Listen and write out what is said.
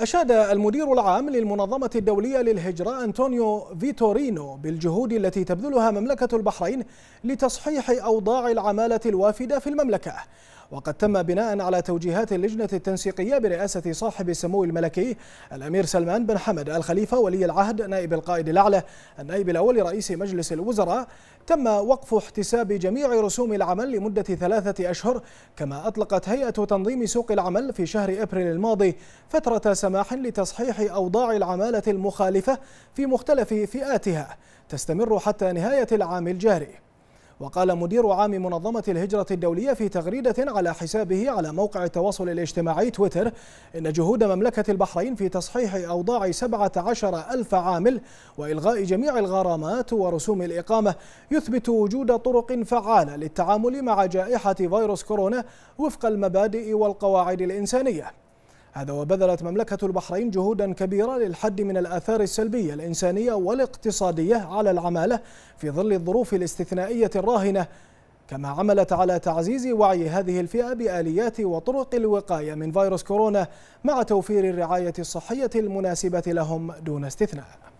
أشاد المدير العام للمنظمة الدولية للهجرة أنطونيو فيتورينو بالجهود التي تبذلها مملكة البحرين لتصحيح أوضاع العمالة الوافدة في المملكة وقد تم بناء على توجيهات اللجنة التنسيقية برئاسة صاحب السمو الملكي الأمير سلمان بن حمد الخليفة ولي العهد نائب القائد الأعلى النائب الأول رئيس مجلس الوزراء تم وقف احتساب جميع رسوم العمل لمدة ثلاثة أشهر كما أطلقت هيئة تنظيم سوق العمل في شهر أبريل الماضي فترة سنة سماح لتصحيح أوضاع العمالة المخالفة في مختلف فئاتها تستمر حتى نهاية العام الجاري وقال مدير عام منظمة الهجرة الدولية في تغريدة على حسابه على موقع التواصل الاجتماعي تويتر إن جهود مملكة البحرين في تصحيح أوضاع 17 ألف عامل وإلغاء جميع الغرامات ورسوم الإقامة يثبت وجود طرق فعالة للتعامل مع جائحة فيروس كورونا وفق المبادئ والقواعد الإنسانية هذا وبذلت مملكة البحرين جهودا كبيرة للحد من الآثار السلبية الإنسانية والاقتصادية على العمالة في ظل الظروف الاستثنائية الراهنة كما عملت على تعزيز وعي هذه الفئة بآليات وطرق الوقاية من فيروس كورونا مع توفير الرعاية الصحية المناسبة لهم دون استثناء